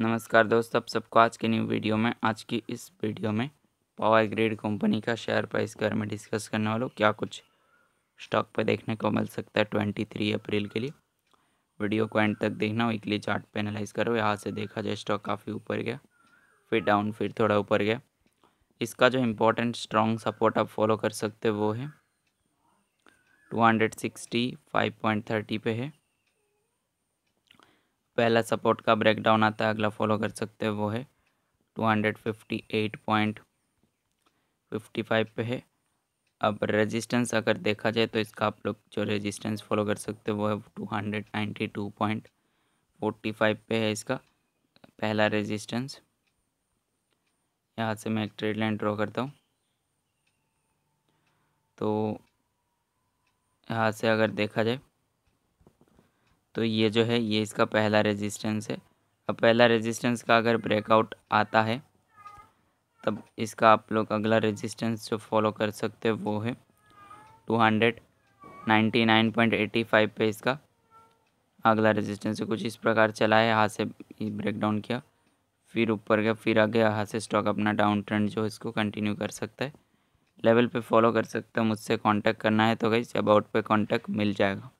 नमस्कार दोस्त आप सबको आज के न्यू वीडियो में आज की इस वीडियो में पावर ग्रिड कंपनी का शेयर प्राइस के बारे में डिस्कस करने वालों क्या कुछ स्टॉक पर देखने को मिल सकता है ट्वेंटी थ्री अप्रैल के लिए वीडियो को एंड तक देखना वीकली चार्ट पे एनालाइज करो यहाँ से देखा जाए स्टॉक काफ़ी ऊपर गया फिर डाउन फिर थोड़ा ऊपर गया इसका जो इम्पोर्टेंट स्ट्रॉन्ग सपोर्ट आप फॉलो कर सकते वो है two hundred sixty five point thirty पे है पहला सपोर्ट का ब्रेकडाउन आता है अगला फॉलो कर सकते हैं वो है two hundred fifty eight point fifty five पे है अब रेजिस्टेंस अगर देखा जाए तो इसका आप लोग जो रेजिस्टेंस फॉलो कर सकते हैं वो है two hundred ninety two point forty five पे है इसका पहला रेजिस्टेंस यहाँ से मैं एक ट्रेड लाइन ड्रॉ करता हूँ तो यहाँ से अगर देखा जाए तो ये जो है ये इसका पहला रेजिस्टेंस है अब पहला रेजिस्टेंस का अगर ब्रेकआउट आता है तब इसका आप लोग अगला रेजिस्टेंस जो फॉलो कर सकते हैं वो है two hundred ninety nine point eighty five पे इसका अगला रेजिस्टेंस कुछ इस प्रकार चला है हाथ से ब्रेक डाउन किया फिर ऊपर गया फिर आगे हाथ से स्टॉक अपना डाउन ट्रेंड जो इसको कंटिन्यू कर सकता है लेवल पे फॉलो कर सकते हैं मुझसे कांटेक्ट करना है तो गई अबाउट पे कांटेक्ट मिल जाएगा